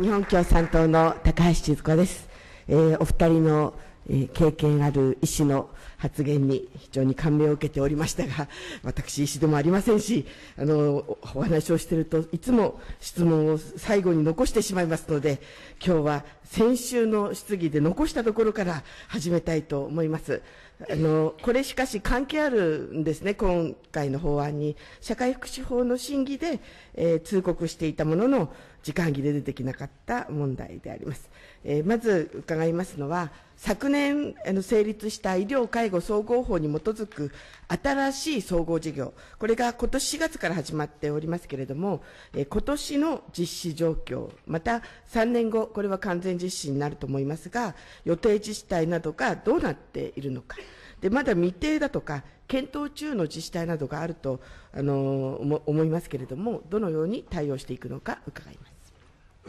日本共産党の高橋鶴子です、えー、お二人の、えー、経験ある医師の発言に非常に感銘を受けておりましたが 私医師でもありませんしあのお話をしているといつも質問を最後に残してしまいますので今日は先週の質疑で残したところから始めたいと思います。あのこれしかし関係あるんですね、今回の法案に、社会福祉法の審議で、えー、通告していたものの、時間切れでできなかった問題であります、えー、まず伺いますのは昨年あの成立した医療介護総合法に基づく新しい総合事業これが今年4月から始まっておりますけれども、え今年の実施状況また3年後これは完全実施になると思いますが予定自治体などがどうなっているのかでまだ未定だとか検討中の自治体などがあると、あのー、思いますけれどもどのように対応していくのか伺います。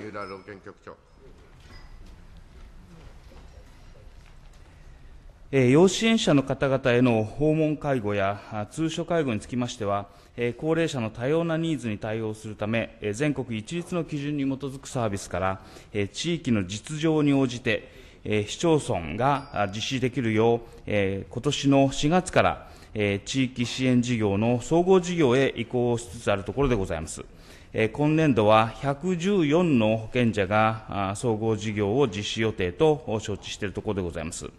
三浦老健局長。養子縁者の方々への訪問介護や通所介護につきましては、高齢者の多様なニーズに対応するため、全国一律の基準に基づくサービスから、地域の実情に応じて、市町村が実施できるよう、今年の4月から地域支援事業の総合事業へ移行しつつあるところでございます。今年度は114の保険者が総合事業を実施予定と承知しているところでございます。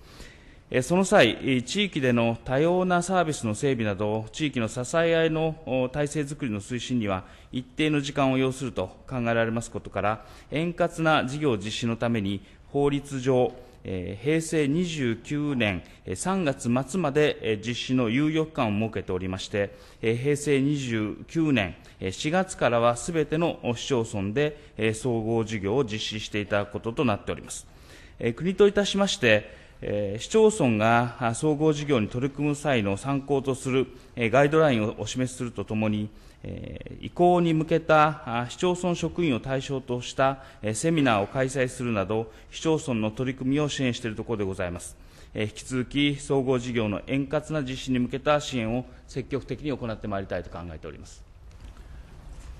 その際、地域での多様なサービスの整備など、地域の支え合いの体制づくりの推進には一定の時間を要すると考えられますことから、円滑な事業実施のために、法律上、え平成29年3月末まで実施の猶予期間を設けておりまして、え平成29年4月からはすべての市町村で、え総合事業を実施していただくこととなっております。え国といたしまして、え市町村が総合事業に取り組む際の参考とする、えガイドラインをお示しするとともに、え移行に向けた市町村職員を対象としたセミナーを開催するなど、市町村の取り組みを支援しているところでございます。引き続き、総合事業の円滑な実施に向けた支援を積極的に行ってまいりたいと考えております。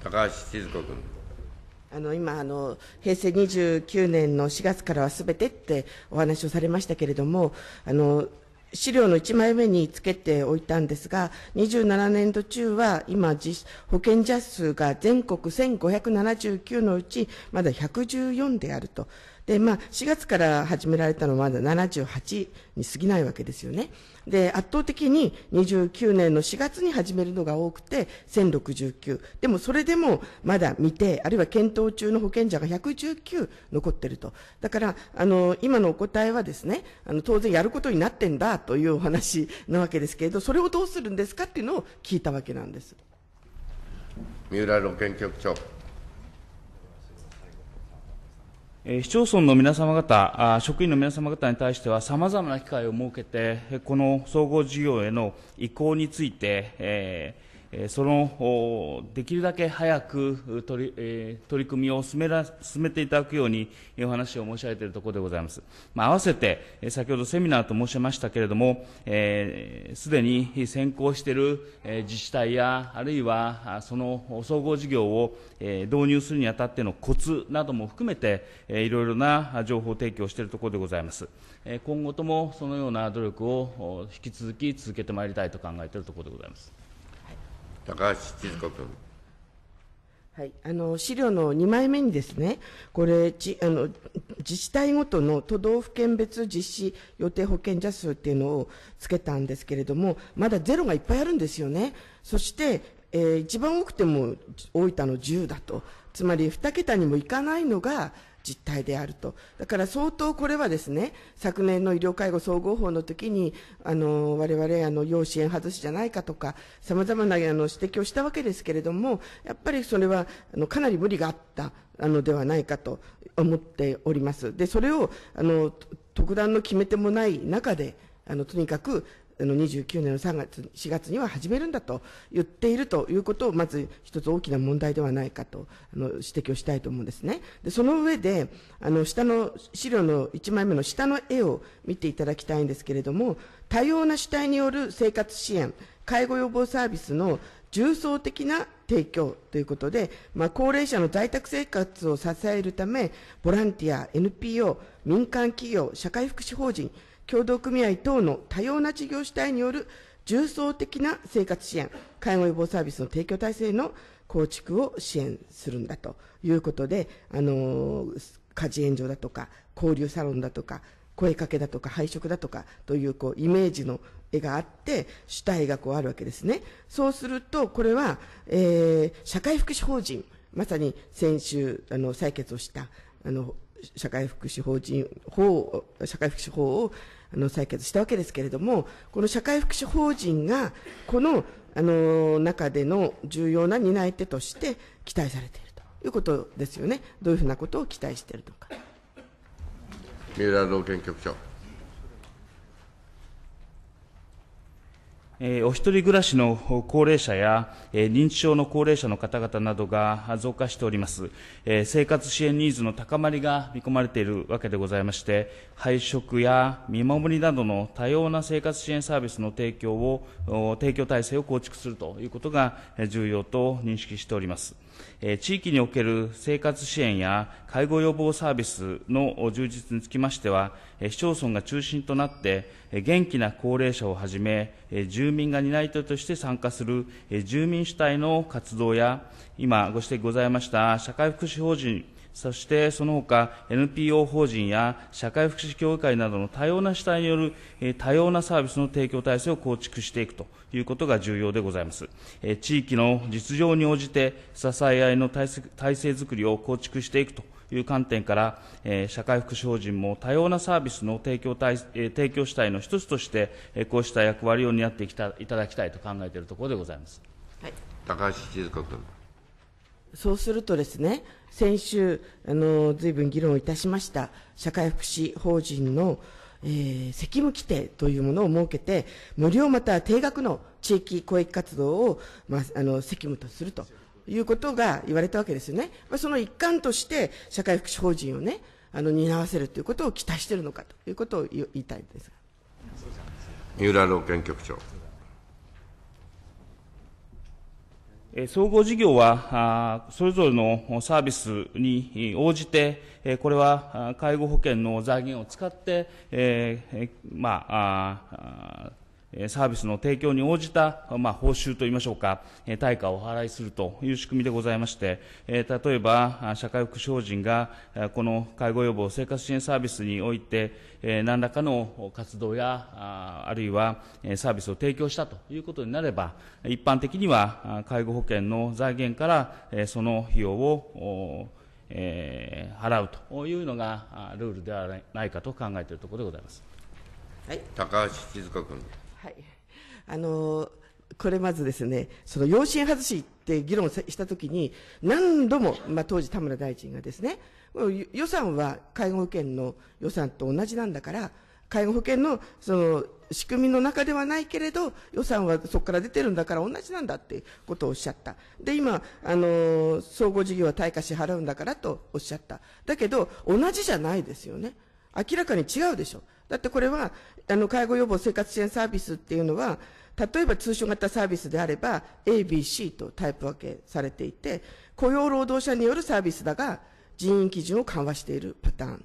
高橋静子君。あの今あの、平成29年の4月からはすべてってお話をされましたけれども、あの資料の1枚目につけておいたんですが、27年度中は今、保険者数が全国1579のうち、まだ114であると。で、まあ、4月から始められたのはまだ78に過ぎないわけですよね。で、圧倒的に29年の4月に始めるのが多くて、1069。でもそれでもまだ未定、あるいは検討中の保険者が119残ってると。だから、あの、今のお答えはですね、あの、当然やることになってんだというお話なわけですけれど、それをどうするんですかっていうのを聞いたわけなんです。三浦路検局長。市町村の皆様方、職員の皆様方に対しては、さまざまな機会を設けて、この総合事業への移行について、えーそのできるだけ早く取り,、取り組みを進めら進めていただくようにお話を申し上げているところでございます。まあ、合わせて、先ほどセミナーと申しましたけれども、す、えー、で、に先行している自治体や、あるいはその総合事業を導入するにあたってのコツなども含めて、いろいろな情報提供をしているところでございます。今後ともそのような努力を引き続き続けてまいりたいと考えているところでございます。高橋千鶴子君。はい、あの資料の2枚目にですね、これちあの、自治体ごとの都道府県別実施予定保険者数っていうのをつけたんですけれども、まだゼロがいっぱいあるんですよね、そして、えー、一番多くても大分の10だと、つまり2桁にもいかないのが、実態であると。だから相当これはですね、昨年の医療介護総合法の時に、あの、我々、あの、要支援外しじゃないかとか、さまざまなあの指摘をしたわけですけれども、やっぱりそれは、あの、かなり無理があった、あの、ではないかと思っております。で、それを、あの、特段の決め手もない中で、あの、とにかく、の29年の3月、4月には始めるんだと言っているということを、まず一つ大きな問題ではないかとあの指摘をしたいと思うんですね。でその上で、あの下の資料の1枚目の下の絵を見ていただきたいんですけれども、多様な主体による生活支援、介護予防サービスの重層的な提供ということで、まあ、高齢者の在宅生活を支えるため、ボランティア、NPO、民間企業、社会福祉法人、協同組合等の多様な事業主体による重層的な生活支援、介護予防サービスの提供体制の構築を支援するんだということで、あの家事援助だとか、交流サロンだとか、声かけだとか配色だとかというこうイメージの絵があって主体がこうあるわけですねそうするとこれは、えー、社会福祉法人まさに先週あの採決をしたあの社会福祉法人法社会福祉法をあの採決したわけですけれども、この社会福祉法人が、このあの中での重要な担い手として期待されているということですよね、どういうふうなことを期待しているのか。三浦農研局長えお一人暮らしの高齢者や、え認知症の高齢者の方々などが増加しております、え生活支援ニーズの高まりが見込まれているわけでございまして配食や見守りなどの多様な生活支援サービスの提供を提供体制を構築するということが重要と認識しております。え地域における生活支援や介護予防サービスの充実につきましては、市町村が中心となって、元気な高齢者をはじめ、住民が担い手として参加する住民主体の活動や、今ご指摘ございました社会福祉法人そしてその他 NPO 法人や社会福祉協議会などの多様な主体による多様なサービスの提供体制を構築していくということが重要でございます。地域の実情に応じて支え合いの体制づくりを構築していくという観点から、え社会福祉法人も多様なサービスの提供体、え提供主体の一つとして、えこうした役割を担ってきたいただきたいと考えているところでございます。はい、高橋鶴子君。そうするとですね、先週、あの、随分議論いたしました、社会福祉法人の、えー、責務規定というものを設けて、無料または定額の地域公益活動を、まあ、あの、責務とするということが言われたわけですよね。まあ、その一環として、社会福祉法人をね、あの、担わせるということを期待しているのかということを言いたいです。三浦老研局長。総合事業は、それぞれのサービスに応じて、これは介護保険の財源を使って、まあ、サービスの提供に応じた、まあ、報酬といいましょうか、対価をお払いするという仕組みでございまして、例えば、社会福祉法人が、この介護予防生活支援サービスにおいて、何らかの活動や、あるいはサービスを提供したということになれば、一般的には、介護保険の財源から、その費用を、えー、払うというのがルールではないかと考えているところでございます。はい、高橋静香君。あの、これまずですね、その養子縁外しって議論したときに、何度も、まあ、当時田村大臣がですね、予算は介護保険の予算と同じなんだから、介護保険のその仕組みの中ではないけれど、予算はそこから出てるんだから同じなんだってことをおっしゃった。で、今、あの、総合事業は対価支払うんだからとおっしゃった。だけど、同じじゃないですよね。明らかに違うでしょ。だってこれは、あの、介護予防生活支援サービスっていうのは、例えば通所型サービスであれば ABC とタイプ分けされていて、雇用労働者によるサービスだが人員基準を緩和しているパターン、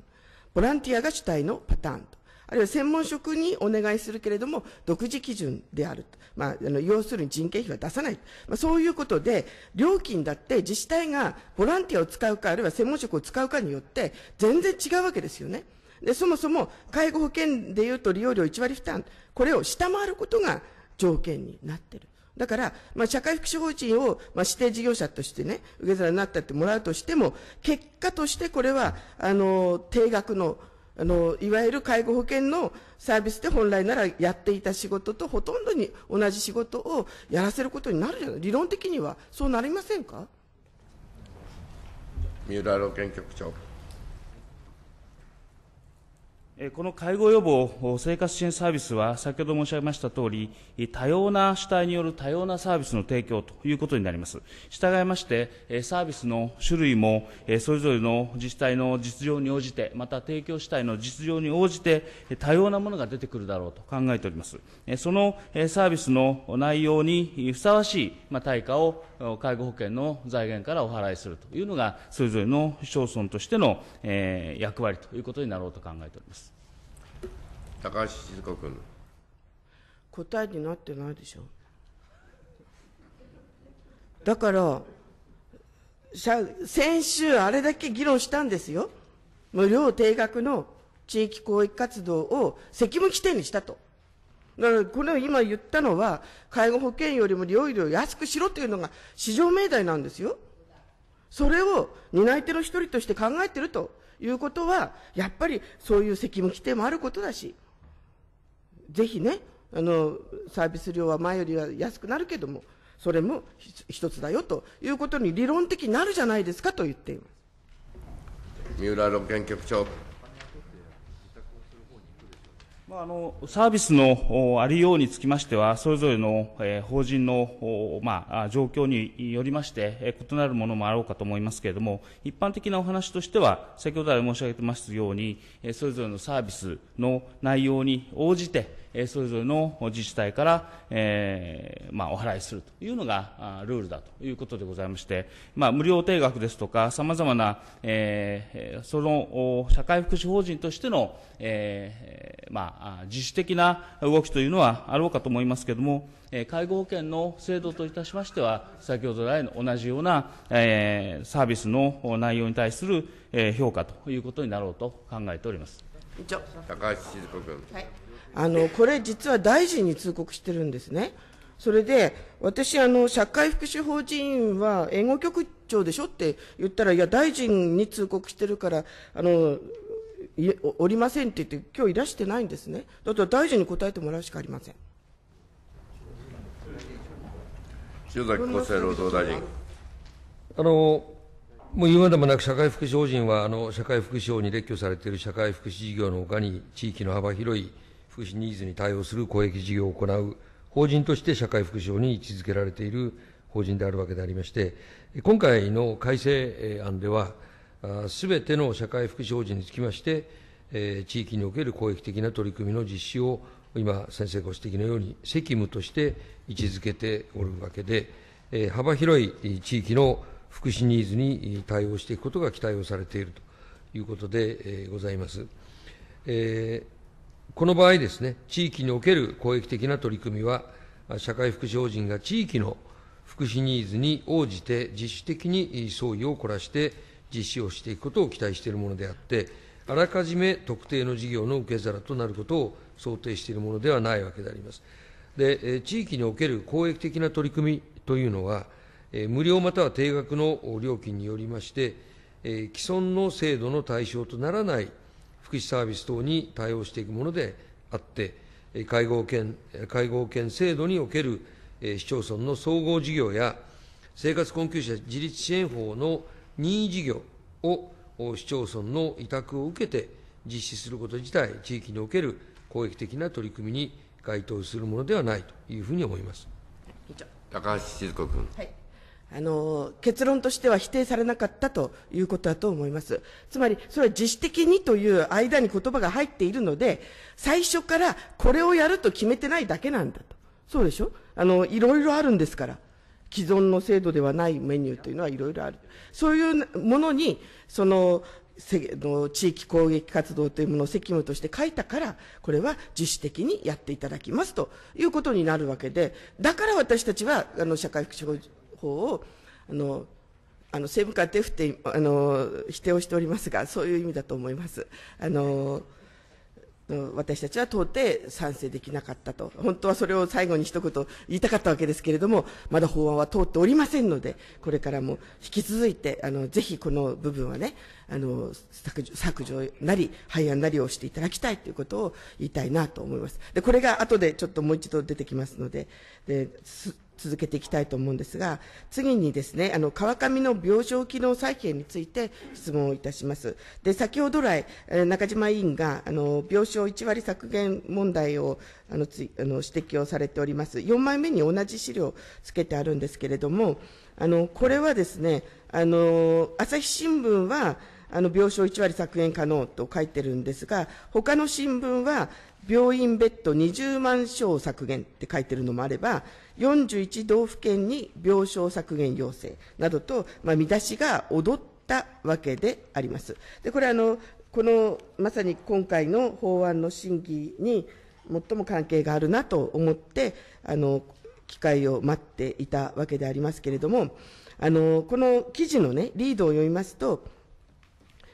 ボランティアが主体のパターンあるいは専門職にお願いするけれども、独自基準であると。まあ、あの、要するに人件費は出さない。まあ、そういうことで、料金だって自治体がボランティアを使うか、あるいは専門職を使うかによって、全然違うわけですよね。で、そもそも、介護保険でいうと利用料1割負担、これを下回ることが条件になってる。だから、まあ、社会福祉法人を、まあ、指定事業者としてね、受け皿になったってもらうとしても、結果としてこれは、あの、定額の、あの、いわゆる介護保険のサービスで本来ならやっていた仕事とほとんどに同じ仕事をやらせることになるじゃない。理論的にはそうなりませんか三浦老研局長。この介護予防生活支援サービスは、先ほど申し上げましたとおり、多様な主体による多様なサービスの提供ということになります。従いまして、サービスの種類も、それぞれの自治体の実情に応じて、また提供主体の実情に応じて、多様なものが出てくるだろうと考えております。そのサービスの内容にふさわしい対価を介護保険の財源からお払いするというのが、それぞれの市町村としての役割ということになろうと考えております。高橋静子君。答えになってないでしょ。だから、先週あれだけ議論したんですよ。無料定額の地域公益活動を責務規定にしたと。だから、この今言ったのは、介護保険よりも料理を安くしろというのが市場命題なんですよ。それを担い手の一人として考えてるということは、やっぱりそういう責務規定もあることだし、ぜひね、あの、サービス料は前よりは安くなるけども、それも一つだよということに理論的になるじゃないですかと言っています。三浦六県局長。あのサービスのありようにつきましては、それぞれの、えー、法人の、まあ、状況によりまして、えー、異なるものもあろうかと思いますけれども、一般的なお話としては、先ほど来申し上げてますように、えー、それぞれのサービスの内容に応じて、えそれぞれの自治体から、えまあ、お払いするというのがルールだということでございまして、まあ、無料定額ですとか、さまざまな、えその社会福祉法人としての、えまあ、自主的な動きというのはあろうかと思いますけれども、介護保険の制度といたしましては、先ほど来の同じような、えサービスの内容に対する評価ということになろうと考えております。高橋静子君。はいあのこれ実は大臣に通告してるんですね。それで私あの社会福祉法人は営業局長でしょって言ったらいや大臣に通告してるからあのいおりませんって言って今日いらしてないんですね。だったら大臣に答えてもらうしかありません。塩崎厚生労働大臣。あのもう言うまでもなく社会福祉法人はあの社会福祉法に列挙されている社会福祉事業のほかに地域の幅広い福祉ニーズに対応する公益事業を行う法人として社会福祉法に位置づけられている法人であるわけでありまして、今回の改正案では、すべての社会福祉法人につきまして、地域における公益的な取り組みの実施を今、先生ご指摘のように責務として位置づけておるわけで、幅広い地域の福祉ニーズに対応していくことが期待をされているということでございます。えーこの場合ですね、地域における公益的な取り組みは、社会福祉法人が地域の福祉ニーズに応じて自主的に創意を凝らして実施をしていくことを期待しているものであって、あらかじめ特定の事業の受け皿となることを想定しているものではないわけであります。で地域における公益的な取り組みというのは、無料または定額の料金によりまして、既存の制度の対象とならない福祉サービス等に対応していくものであって、介護保険介護保険制度における市町村の総合事業や、生活困窮者自立支援法の任意事業を市町村の委託を受けて実施すること自体、地域における公益的な取り組みに該当するものではないというふうに思います。高橋静子君。はいあの結論としては否定されなかったということだと思います。つまり、それは自主的にという間に言葉が入っているので、最初からこれをやると決めてないだけなんだと。そうでしょあの、いろいろあるんですから。既存の制度ではないメニューというのはいろいろある。そういうものに、その、の地域攻撃活動というものを責務として書いたから、これは自主的にやっていただきますということになるわけで、だから私たちは、あの、社会福祉法人方をあのあの政務官って不定あの否定をしておりますがそういう意味だと思います。あの私たちは到底賛成できなかったと。本当はそれを最後に一言言いたかったわけですけれども、まだ法案は通っておりませんので、これからも引き続いて、あの、ぜひこの部分はね、あの、削除削除なり、廃案なりをしていただきたいということを言いたいなと思います。で、これが後でちょっともう一度出てきますので、で、続けていきたいと思うんですが、次にですね、あの、川上の病床機能再建について質問をいたします。で、先ほど来、中島委員が、あの、病床1割削減問題を、あの、つあの指摘をされております。4枚目に同じ資料をつけてあるんですけれども、あの、これはですね、あの、朝日新聞は、あの、病床1割削減可能と書いてるんですが、他の新聞は、病院ベッド20万床削減って書いてるのもあれば、41道府県に病床削減要請などと、まあ、見出しが踊ったわけであります。でこれあのこのまさに今回の法案の審議に最も関係があるなと思ってあの機会を待っていたわけでありますけれどもあのこの記事の、ね、リードを読みますと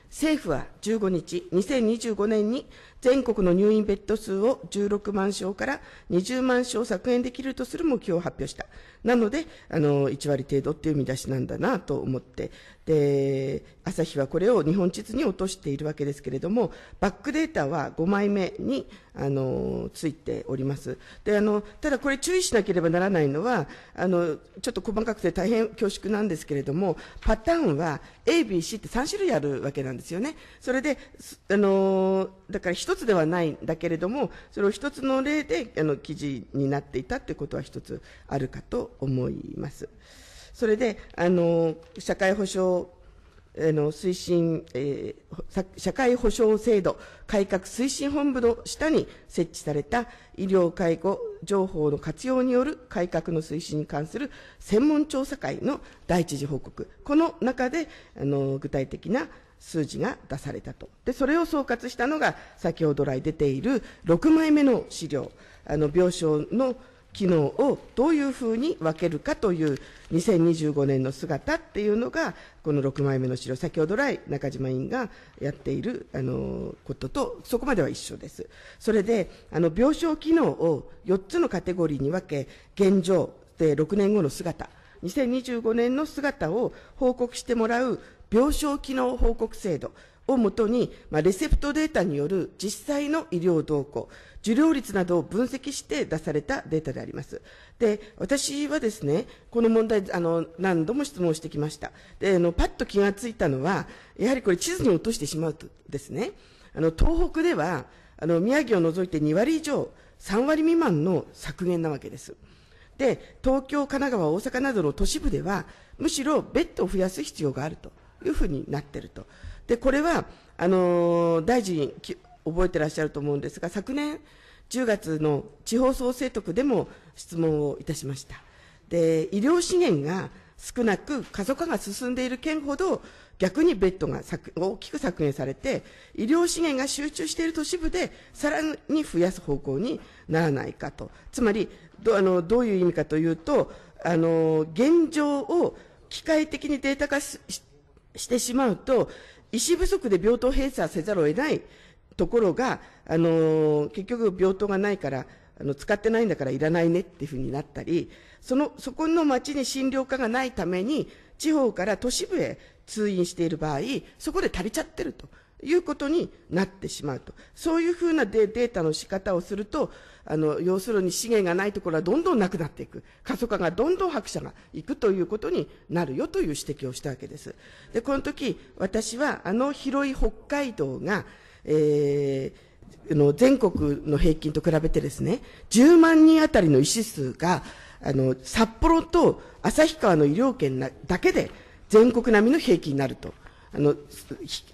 政府は15日2025年に全国の入院ベッド数を16万床から20万床削減できるとする目標を発表した。なので、あの、1割程度っていう見出しなんだなと思って、で、朝日はこれを日本地図に落としているわけですけれども、バックデータは5枚目に、あの、ついております。で、あの、ただこれ注意しなければならないのは、あの、ちょっと細かくて大変恐縮なんですけれども、パターンは A、B、C って3種類あるわけなんですよね。それで、あの、だから一つではないんだけれどもそれを一つの例であの記事になっていたということは一つあるかと思います。それであの社会保障の推進、えー、社会保障制度改革推進本部の下に設置された医療介護情報の活用による改革の推進に関する専門調査会の第一次報告この中であの具体的な数字が出されたと。で、それを総括したのが、先ほど来出ている6枚目の資料、あの、病床の機能をどういうふうに分けるかという2025年の姿っていうのが、この6枚目の資料、先ほど来中島委員がやっている、あの、ことと、そこまでは一緒です。それで、あの、病床機能を4つのカテゴリーに分け、現状で6年後の姿、2025年の姿を報告してもらう病床機能報告制度をもとに、まあ、レセプトデータによる実際の医療動向、受領率などを分析して出されたデータであります。で、私はですね、この問題、あの、何度も質問してきました。で、あの、パッと気がついたのは、やはりこれ地図に落としてしまうとですね、あの、東北では、あの、宮城を除いて2割以上、3割未満の削減なわけです。で、東京、神奈川、大阪などの都市部では、むしろベッドを増やす必要があると。いうふうになっていると。で、これは、あのー、大臣覚えてらっしゃると思うんですが、昨年10月の地方創生局でも質問をいたしました。で、医療資源が少なく過疎化が進んでいる県ほど逆にベッドが大きく削減されて医療資源が集中している都市部でさらに増やす方向にならないかとつまりどあのどういう意味かというとあの現状を機械的にデータ化ししてしまうと、医師不足で病棟閉鎖せざるを得ないところが、あの結局病棟がないから、あの、使ってないんだからいらないねっていうふうになったり、その、そこの町に診療科がないために、地方から都市部へ通院している場合、そこで足りちゃってるということになってしまうと。そういうふうなデータの仕方をすると、あの、要するに資源がないところはどんどんなくなっていく。過疎化がどんどん白車がいくということになるよという指摘をしたわけです。で、この時、私はあの広い北海道が、えー、の全国の平均と比べてですね、10万人当たりの医師数が、あの、札幌と旭川の医療圏だけで全国並みの平均になるとあの、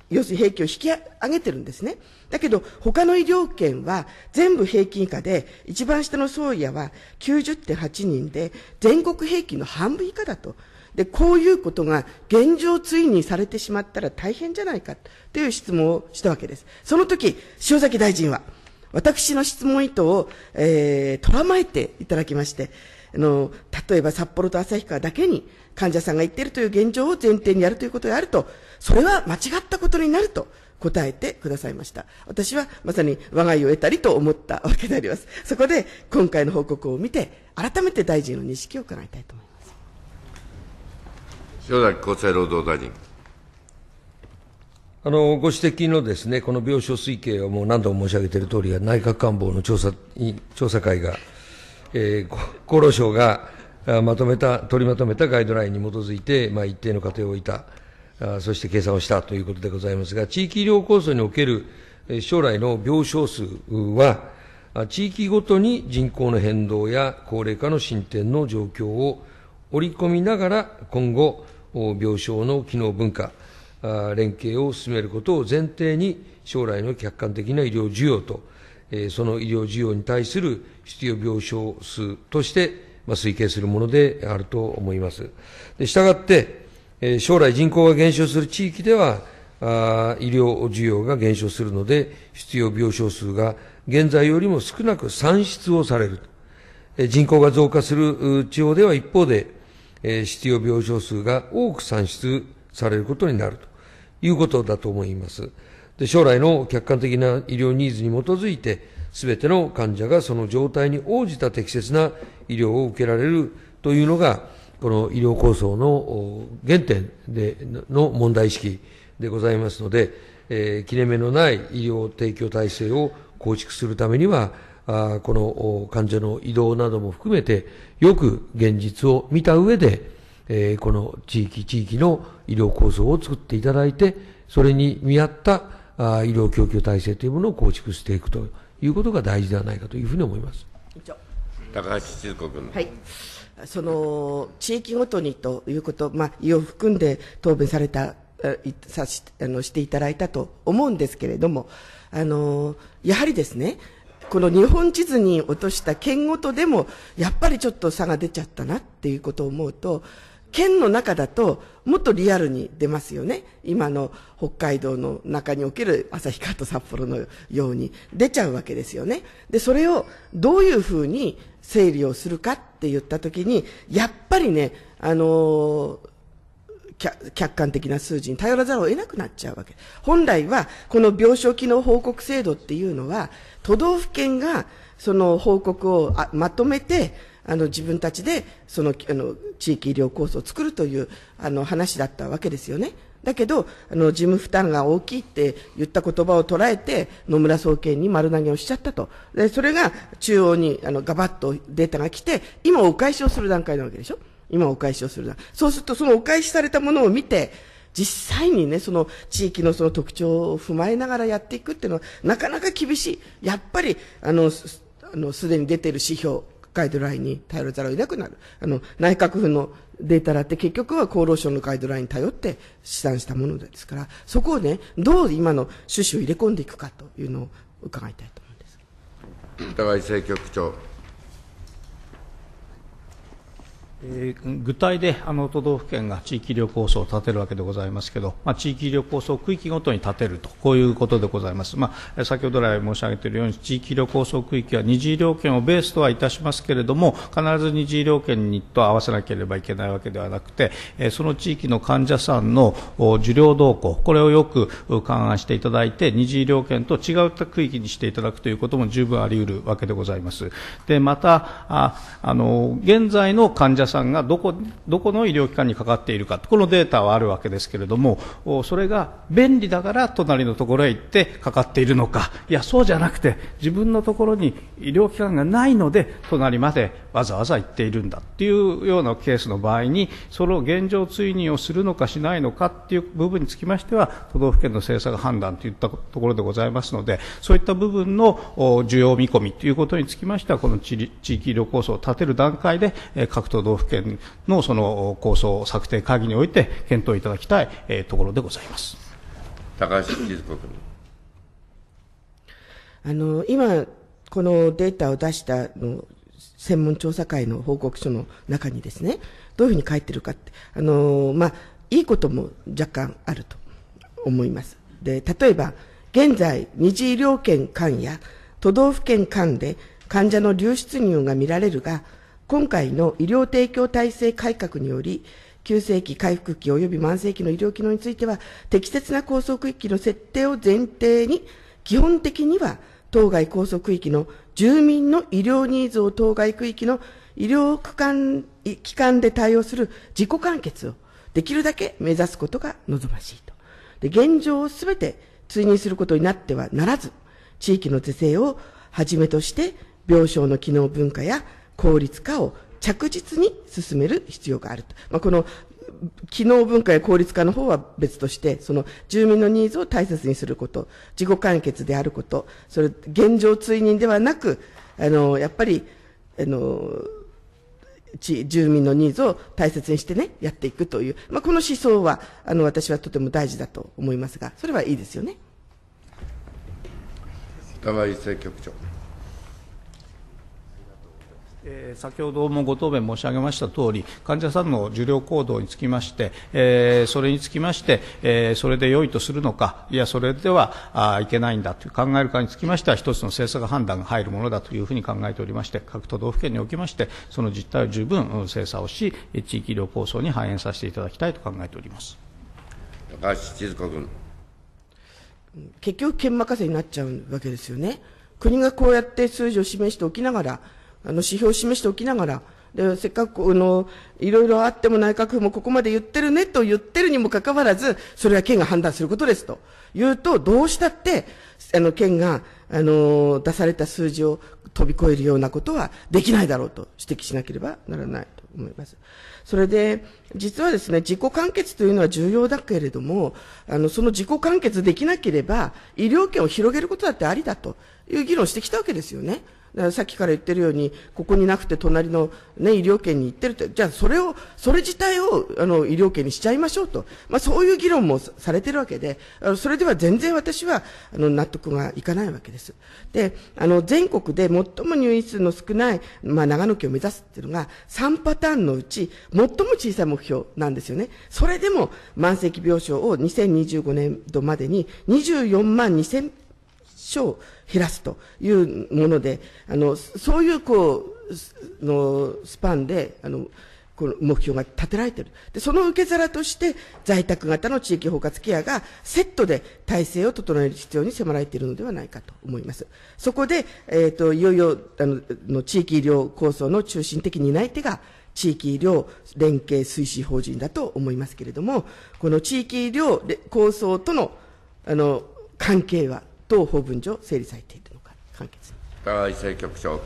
要するに平均を引き上げてるんですね。だけど、他の医療圏は全部平均以下で、一番下の総屋は90.8人で、全国平均の半分以下だと。で、こういうことが現状追認されてしまったら大変じゃないかという質問をしたわけです。その時、塩崎大臣は、私の質問意図を、えー、とらまえていただきまして、あの、例えば札幌と旭川だけに患者さんが行っているという現状を前提にやるということであると、それは間違ったことになると答えてくださいました。私はまさに我が家を得たりと思ったわけであります。そこで今回の報告を見て、改めて大臣の認識を伺いたいと思います。塩崎厚生労働大臣。あのご指摘のですねこの病床推計はもう何度も申し上げている通り、内閣官房の調査調査会がえー、厚労省がまとめた、取りまとめたガイドラインに基づいて、まあ、一定の過程を置いた、そして計算をしたということでございますが、地域医療構想における将来の病床数は、地域ごとに人口の変動や高齢化の進展の状況を織り込みながら、今後、病床の機能分化、連携を進めることを前提に、将来の客観的な医療需要と、その医療需要に対する必要病床数として、まあ、推計するものであると思います。したがって、将来人口が減少する地域では、医療需要が減少するので、必要病床数が現在よりも少なく算出をされる。人口が増加する地方では一方で、必要病床数が多く算出されることになるということだと思います。で将来の客観的な医療ニーズに基づいて、すべての患者がその状態に応じた適切な医療を受けられるというのが、この医療構想の原点での問題意識でございますので、えー、切れ目のない医療提供体制を構築するためには、あこの患者の移動なども含めて、よく現実を見た上で、えー、この地域地域の医療構想を作っていただいて、それに見合った医療供給体制というものを構築していくということが大事ではないかというふうに思います高橋千鶴子君。はいその地域ごとにということ、まあ、を含んで答弁されたさしあのしていただいたと思うんですけれどもあのやはりですねこの日本地図に落とした県ごとでもやっぱりちょっと差が出ちゃったなっていうことを思うと県の中だともっとリアルに出ますよね。今の北海道の中における旭川と札幌のように出ちゃうわけですよね。で、それをどういうふうに整理をするかって言ったときに、やっぱりね、あのー、客観的な数字に頼らざるを得なくなっちゃうわけ。本来は、この病床機能報告制度っていうのは、都道府県がその報告をまとめて、あの自分たちでそのあの地域医療構想を作るというあの話だったわけですよね。だけど、あの、事務負担が大きいって言った言葉を捉えて、野村総研に丸投げをしちゃったと。で、それが中央に、あの、ガバッとデータが来て、今お返しをする段階なわけでしょ今お返しをする段そうすると、そのお返しされたものを見て、実際にね、その地域のその特徴を踏まえながらやっていくっていうのは、なかなか厳しい。やっぱり、あの、あの、すでに出ている指標ガイドラインに頼らざるを得なくなる。あの、内閣府のデータだって結局は厚労省のガイドラインに頼って試算したものですから、そこをね、どう今の趣旨を入れ込んでいくかというのを伺いたいと思います。高井政局長。え具体であの都道府県が地域医療構想を立てるわけでございますけど、まあ、地域医療構想区域ごとに立てると、こういうことでございます、まあ、先ほど来申し上げているように、地域医療構想区域は二次医療圏をベースとはいたしますけれども、必ず二次医療圏にと合わせなければいけないわけではなくて、えその地域の患者さんの受療動向、これをよく勘案していただいて、二次医療圏と違う区域にしていただくということも十分あり得るわけでございます。でまたああの現在の患者さんがどこどこの医療機関にかかっているかこのデータはあるわけですけれどもそれが便利だから隣のところへ行ってかかっているのかいやそうじゃなくて自分のところに医療機関がないので隣までわざわざ言っているんだっていうようなケースの場合に、その現状追認をするのかしないのかっていう部分につきましては、都道府県の政策判断といったところでございますので、そういった部分の需要見込みということにつきましては、この地域医療構想を立てる段階で、各都道府県のその構想策定会議において検討いただきたいところでございます。高橋静子君。あの、今、このデータを出したの専門調査会の報告書の中にですね、どういうふうに書いてるかって、あのまあ、いいことも若干あると思います。で、例えば、現在、二次医療圏間や都道府県間で患者の流出入が見られるが、今回の医療提供体制改革により、急性期、回復期及び慢性期の医療機能については、適切な拘束域の設定を前提に、基本的には当該拘束域の住民の医療ニーズを当該区域の医療区間、機関で対応する自己完結をできるだけ目指すことが望ましいと。で現状をすべて追認することになってはならず、地域の是正をはじめとして病床の機能分化や効率化を着実に進める必要があると。まあ、この機能分解効率化の方は別として、その住民のニーズを大切にすること、自己完結であること、それ、現状追認ではなく、あの、やっぱり、あの、住民のニーズを大切にしてね、やっていくという、まあ、この思想は、あの、私はとても大事だと思いますが、それはいいですよね。玉井政局長。え先ほどもご答弁申し上げましたとおり、患者さんの受領行動につきまして、えー、それにつきまして、えー、それで良いとするのか、いや、それではあいけないんだという考えるかにつきましては、一つの政策判断が入るものだというふうに考えておりまして、各都道府県におきまして、その実態を十分精査をし、地域医療構想に反映させていただきたいと考えております。高橋千鶴子君結局、県任せになっちゃうわけですよね。国がこうやって数字を示しておきながら、あの、指標を示しておきながら、でせっかくあのいろいろあっても内閣府もここまで言ってるねと言ってるにもかかわらず、それは県が判断することですと言うと、どうしたってあの県があの出された数字を飛び越えるようなことはできないだろうと指摘しなければならないと思います。それで、実はですね、自己完結というのは重要だけれども、あの、その自己完結できなければ、医療権を広げることだってありだという議論をしてきたわけですよね。さっきから言ってるように、ここになくて隣の、ね、医療圏に行ってると、じゃあそれを、それ自体をあの医療圏にしちゃいましょうと、まあ、そういう議論もされてるわけで、それでは全然私はあの納得がいかないわけです。で、あの全国で最も入院数の少ない、まあ、長野県を目指すっていうのが3パターンのうち最も小さい目標なんですよね。それでも性期病床を2025年度までに24万2000所を減らすというもので、あの、そういう、こう、の、スパンで、あの、この目標が立てられている。で、その受け皿として、在宅型の地域包括ケアがセットで体制を整える必要に迫られているのではないかと思います。そこで、えっ、ー、と、いよいよ、あの、の地域医療構想の中心的担い手が、地域医療連携推進法人だと思いますけれども、この地域医療構想との、あの、関係は同法文上整理されているのか簡潔に。高橋政局長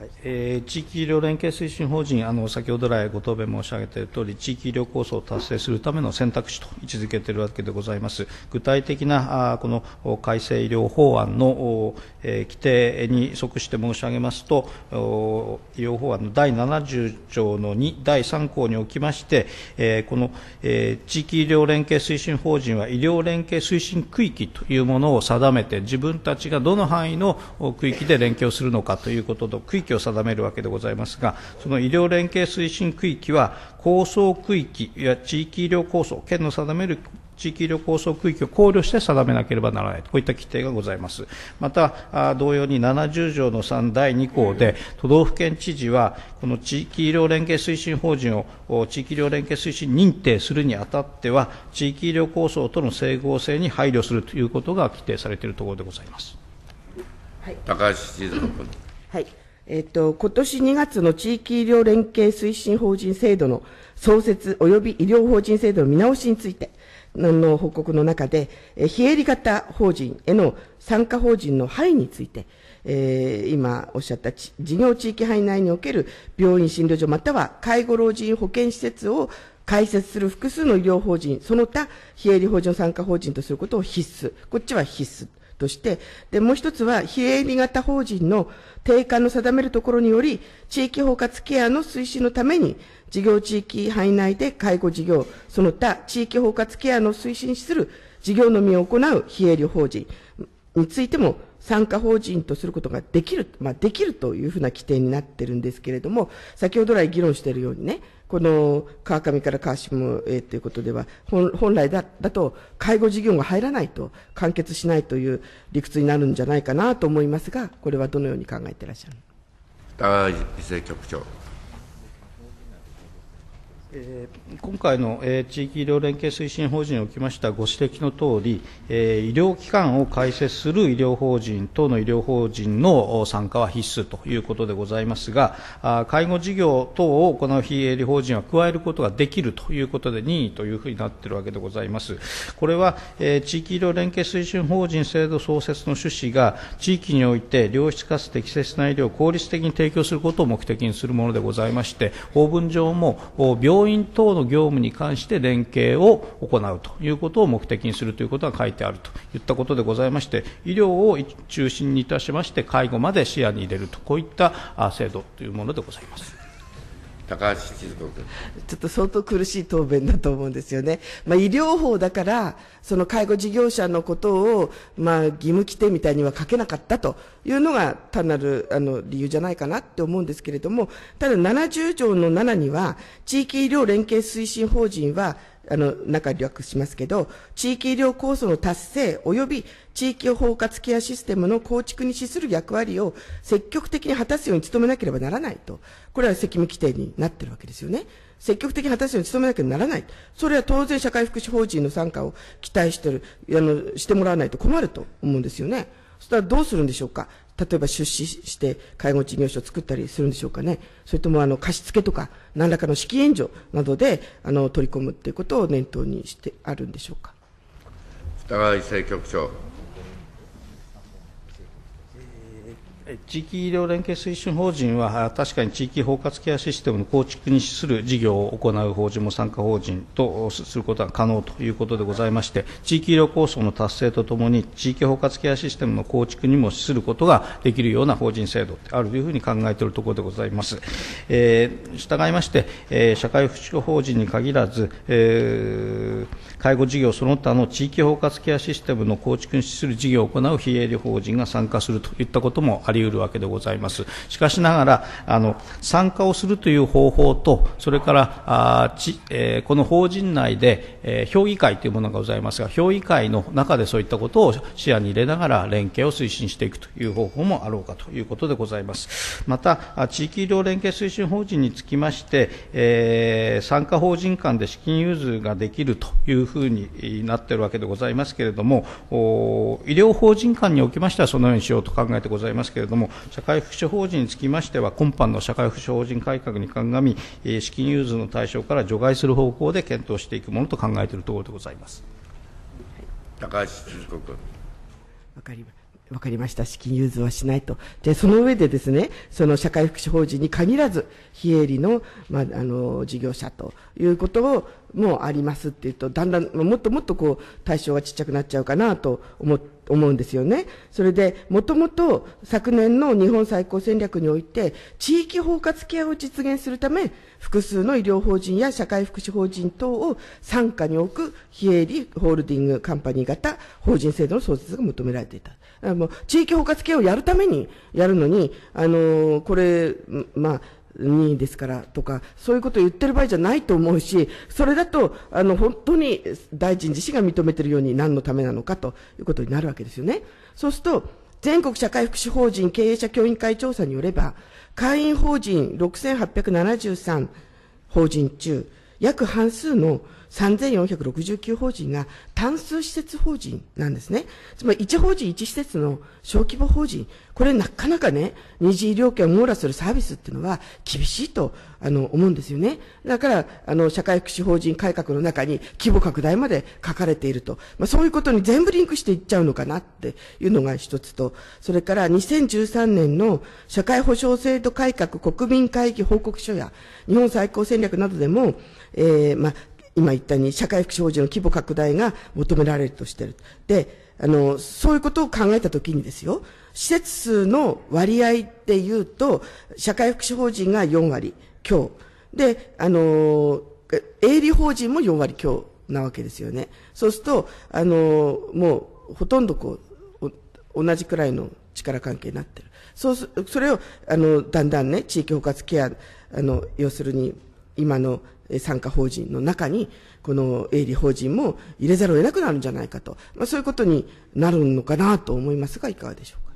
はい、えー、地域医療連携推進法人、あの先ほど来ご答弁申し上げているとおり、地域医療構想を達成するための選択肢と位置づけているわけでございます。具体的なあこの改正医療法案の、えー、規定に即して申し上げますと、医療法案の第70条の2、第3項におきまして、えー、この、えー、地域医療連携推進法人は医療連携推進区域というものを定めて、自分たちがどの範囲の区域で連携をするのかということと、区域域を定めるわけでございますが、その医療連携推進区域は、構想区域や地域医療構想、県の定める地域医療構想区域を考慮して定めなければならないこういった規定がございます。また、同様に70条の3第2項で、都道府県知事は、この地域医療連携推進法人を地域医療連携推進認定するにあたっては、地域医療構想との整合性に配慮するということが規定されているところでございます。はい、高橋知事のはいえっと、今年2月の地域医療連携推進法人制度の創設及び医療法人制度の見直しについての報告の中で、え非営利型法人への参加法人の範囲について、えー、今おっしゃった事業地域範囲内における病院、診療所、または介護老人保健施設を開設する複数の医療法人、その他、非営利法人を参加法人とすることを必須。こっちは必須。として、で、もう一つは、非営利型法人の定価の定めるところにより、地域包括ケアの推進のために、事業地域範囲内で介護事業、その他、地域包括ケアの推進する事業のみを行う非営利法人についても、参加法人とすることができる、まあ、できるというふうな規定になってるんですけれども、先ほど来議論しているようにね、この川上から川下へということでは、本来だと介護事業が入らないと完結しないという理屈になるんじゃないかなと思いますが、これはどのように考えていらっしゃる伊勢局長。今回の地域医療連携推進法人におきましたご指摘のとおり、医療機関を開設する医療法人等の医療法人の参加は必須ということでございますが、介護事業等を行う非営利法人は加えることができるということで、任意というふうになっているわけでございます。これは、地域医療連携推進法人制度創設の趣旨が、地域において良質かつ適切な医療を効率的に提供することを目的にするものでございまして、法文上も、病病院等の業務に関して連携を行うということを目的にするということが書いてあるといったことでございまして医療を中心にいたしまして介護まで視野に入れるとこういった制度というものでございます。高橋千鶴子君。ちょっと相当苦しい答弁だと思うんですよね。まあ、医療法だから、その介護事業者のことを、まあ、義務規定みたいには書けなかったというのが単なる、あの、理由じゃないかなって思うんですけれども、ただ70条の7には、地域医療連携推進法人は、あの、中略しますけど、地域医療構想の達成及び地域包括ケアシステムの構築に資する役割を積極的に果たすように努めなければならないと。これは責務規定になってるわけですよね。積極的に果たすように努めなければならない。それは当然社会福祉法人の参加を期待してる、あの、してもらわないと困ると思うんですよね。そしたらどうするんでしょうか例えば出資して介護事業所を作ったりするんでしょうかねそれともあの貸付とか何らかの資金援助などであの取り込むっていうことを念頭にしてあるんでしょうか。北川政局長。地域医療連携推進法人は、確かに地域包括ケアシステムの構築に資する事業を行う法人も参加法人とすることが可能ということでございまして、地域医療構想の達成とともに、地域包括ケアシステムの構築にも資することができるような法人制度であるというふうに考えているところでございます。えー、従いまして、えー、社会福祉法人に限らず、えー介護事業その他の地域包括ケアシステムの構築に資する事業を行う非営利法人が参加するといったこともあり得るわけでございます。しかしながら、あの参加をするという方法と、それからあち、えー、この法人内で、えー、評議会というものがございますが、評議会の中でそういったことを視野に入れながら連携を推進していくという方法もあろうかということでございます。また、地域医療連携推進法人につきまして、えー、参加法人間で資金融通ができるというふうになっているわけでございますけれども、医療法人間におきましてはそのようにしようと考えてございますけれども、社会福祉法人につきましては、今般の社会福祉法人改革に鑑み、資金融通の対象から除外する方向で検討していくものと考えているところでございます。高橋鈴子君。わかります。わかりました、資金融通はしないと、でその上でですねその社会福祉法人に限らず、非営利の,、まあ、あの事業者ということをもありますっていうとだんだんもっともっとこう対象がちっちゃくなっちゃうかなと思って思うんですよね。それで、もともと昨年の日本最高戦略において、地域包括ケアを実現するため、複数の医療法人や社会福祉法人等を傘下に置く非営利ホールディングカンパニー型法人制度の創設が求められていた。あの地域包括ケアをやるために、やるのに、あのこれ、まあ、にですからとか、そういうことを言ってる場合じゃないと思うし、それだと、あの、本当に大臣自身が認めているように何のためなのかということになるわけですよね。そうすると、全国社会福祉法人経営者協議会調査によれば、会員法人6873法人中、約半数の3469法人が単数施設法人なんですね。つまり1法人1施設の小規模法人、これなかなかね、二次医療権を網羅するサービスっていうのは厳しいと、あの、思うんですよね。だから、あの、社会福祉法人改革の中に規模拡大まで書かれていると。まあ、そういうことに全部リンクしていっちゃうのかなっていうのが一つと、それから2013年の社会保障制度改革国民会議報告書や日本最高戦略などでも、えー、まあ、今言ったように社会福祉法人の規模拡大が求められるとしてる。で、あの、そういうことを考えたときにですよ、施設数の割合でいうと、社会福祉法人が4割強。で、あの、営利法人も4割強なわけですよね。そうすると、あの、もうほとんどこう、同じくらいの力関係になってる。そうす、それを、あの、だんだんね、地域包括ケア、あの、要するに、今の参加法人の中に、この営利法人も入れざるを得なくなるんじゃないかと、まあ、そういうことになるのかなと思いますが、いかがでしょうか。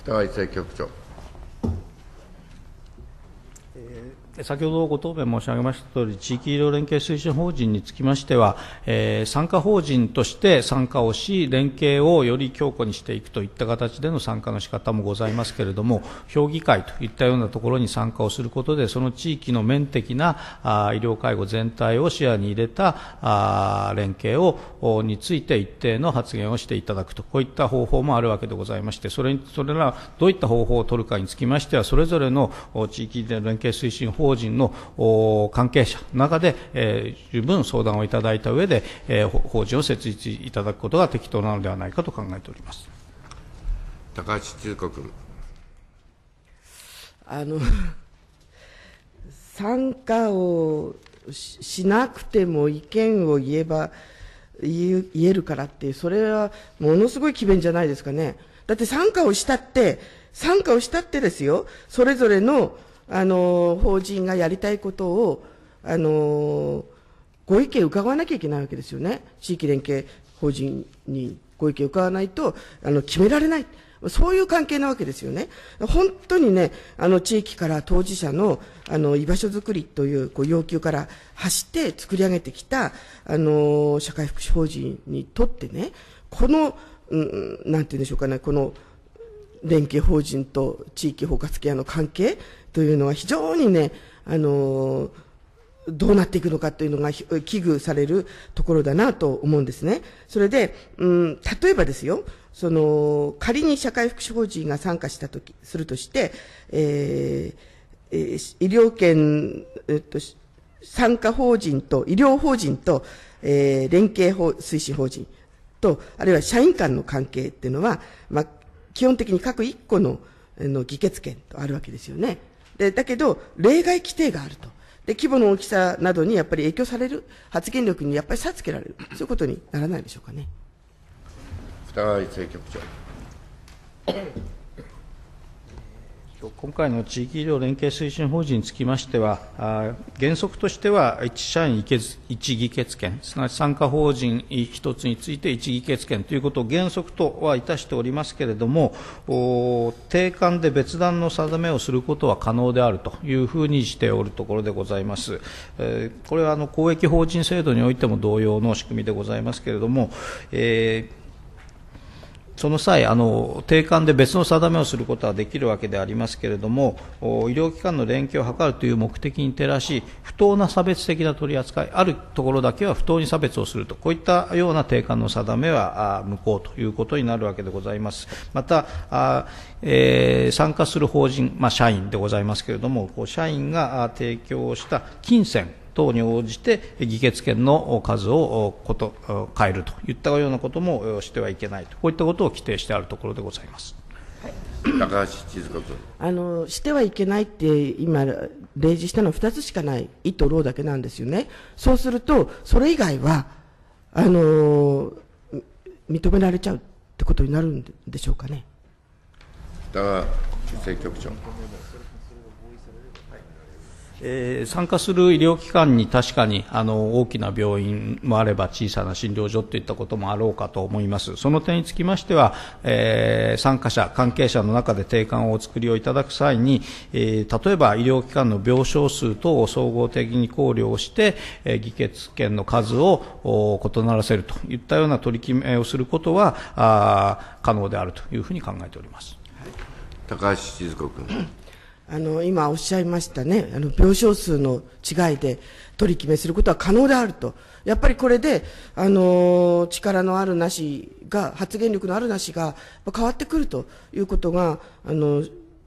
北川政局長、え先ほどご答弁申し上げましたとおり、地域医療連携推進法人につきましては、えー、参加法人として参加をし、連携をより強固にしていくといった形での参加の仕方もございますけれども、評議会といったようなところに参加をすることで、その地域の面的なあ医療介護全体を視野に入れたあ連携をについて一定の発言をしていただくと、こういった方法もあるわけでございまして、それそれらどういった方法を取るかにつきましては、それぞれの地域で連携推進法法人の関係者の中で、えー、十分相談をいただいた上で、えー、法人を設立いただくことが適当なのではないかと考えております高橋中子君。あの 参加をしなくても意見を言えば言えるからってそれはものすごい詭弁じゃないですかねだって参加をしたって参加をしたってですよそれぞれのあの法人がやりたいことをあのご意見伺わなきゃいけないわけですよね、地域連携法人にご意見伺わないとあの決められない、そういう関係なわけですよね、本当にね、あの地域から当事者のあの居場所づくりというこう要求から発して作り上げてきたあの社会福祉法人にとってね、この、うん、なんていうんでしょうかね、この連携法人と地域包括ケアの関係というのは非常にね、あのどうなっていくのかというのが危惧されるところだなと思うんですね。それで、うん、例えばですよ、その、仮に社会福祉法人が参加したとき、するとして、えー、えー、医療圏、えっと、参加法人と、医療法人と、えー、連携法推進法人と、あるいは社員間の関係っていうのは、まあ、基本的に各1個のの議決権とあるわけですよね。で、だけど、例外規定があると。で、規模の大きさなどにやっぱり影響される、発言力にやっぱり差つけられる、そういうことにならないでしょうかね。二川政局長。今回の地域医療連携推進法人につきましては、原則としては1社員1議決権、すなわち参加法人1つについて1議決権ということを原則とはいたしておりますけれども、定款で別段の定めをすることは可能であるというふうにしておるところでございます。これはあの公益法人制度においても同様の仕組みでございますけれども、えーその際あの、定款で別の定めをすることはできるわけでありますけれども、医療機関の連携を図るという目的に照らし、不当な差別的な取り扱い、あるところだけは不当に差別をすると、こういったような定款の定めは無効ということになるわけでございます。また、あえー、参加する法人、まあ、社員でございますけれども、こう社員が提供した金銭、等に応じて議決権の数をこと変えるといったようなこともしてはいけないとこういったことを規定してあるところでございます。高橋千鶴君あのしてはいけないって今、例示したのは2つしかない意と労だけなんですよね、そうすると、それ以外はあの認められちゃうってことになるんでしょうかね。だが政局長えー、参加する医療機関に確かにあの大きな病院もあれば小さな診療所といったこともあろうかと思います、その点につきましては、えー、参加者、関係者の中で定款をお作りをいただく際に、えー、例えば医療機関の病床数等を総合的に考慮をして、え議決権の数を異ならせるといったような取り決めをすることはあ可能であるというふうに考えております。高橋静子君あの今おっしゃいましたねあの病床数の違いで取り決めすることは可能であるとやっぱりこれであの力のあるなしが発言力のあるなしが変わってくるということがあの